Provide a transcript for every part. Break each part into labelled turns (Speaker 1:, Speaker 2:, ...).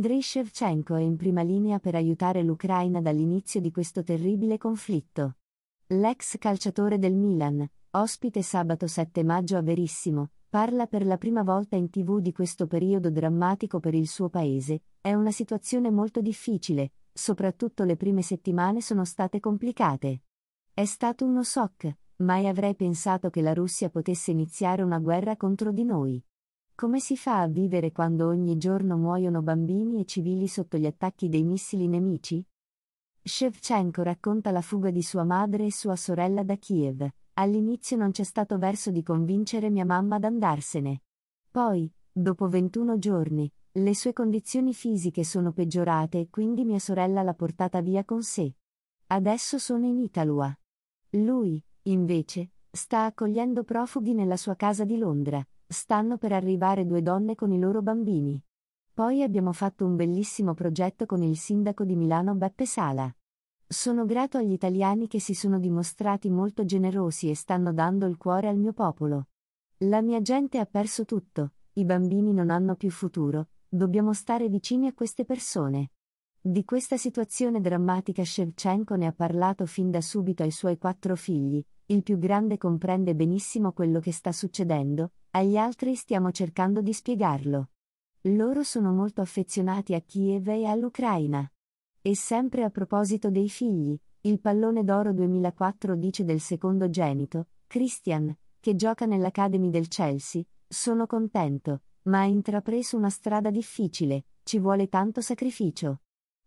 Speaker 1: Andriy Shevchenko è in prima linea per aiutare l'Ucraina dall'inizio di questo terribile conflitto. L'ex calciatore del Milan, ospite sabato 7 maggio a Verissimo, parla per la prima volta in tv di questo periodo drammatico per il suo paese, è una situazione molto difficile, soprattutto le prime settimane sono state complicate. È stato uno shock, mai avrei pensato che la Russia potesse iniziare una guerra contro di noi. Come si fa a vivere quando ogni giorno muoiono bambini e civili sotto gli attacchi dei missili nemici? Shevchenko racconta la fuga di sua madre e sua sorella da Kiev. All'inizio non c'è stato verso di convincere mia mamma ad andarsene. Poi, dopo 21 giorni, le sue condizioni fisiche sono peggiorate e quindi mia sorella l'ha portata via con sé. Adesso sono in Italua. Lui, invece, sta accogliendo profughi nella sua casa di Londra, Stanno per arrivare due donne con i loro bambini. Poi abbiamo fatto un bellissimo progetto con il sindaco di Milano Beppe Sala. Sono grato agli italiani che si sono dimostrati molto generosi e stanno dando il cuore al mio popolo. La mia gente ha perso tutto, i bambini non hanno più futuro, dobbiamo stare vicini a queste persone. Di questa situazione drammatica Shevchenko ne ha parlato fin da subito ai suoi quattro figli, il più grande comprende benissimo quello che sta succedendo, agli altri stiamo cercando di spiegarlo. Loro sono molto affezionati a Kiev e all'Ucraina. E sempre a proposito dei figli, il pallone d'oro 2004 dice del secondo genito, Christian, che gioca nell'Academy del Chelsea, sono contento, ma ha intrapreso una strada difficile, ci vuole tanto sacrificio.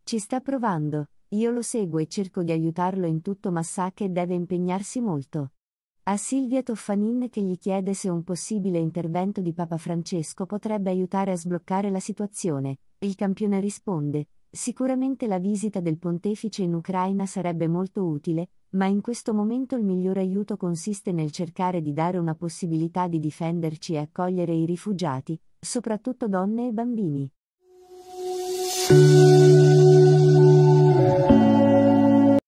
Speaker 1: Ci sta provando, io lo seguo e cerco di aiutarlo in tutto ma sa che deve impegnarsi molto. A Silvia Toffanin che gli chiede se un possibile intervento di Papa Francesco potrebbe aiutare a sbloccare la situazione, il campione risponde, sicuramente la visita del pontefice in Ucraina sarebbe molto utile, ma in questo momento il migliore aiuto consiste nel cercare di dare una possibilità di difenderci e accogliere i rifugiati, soprattutto donne e bambini.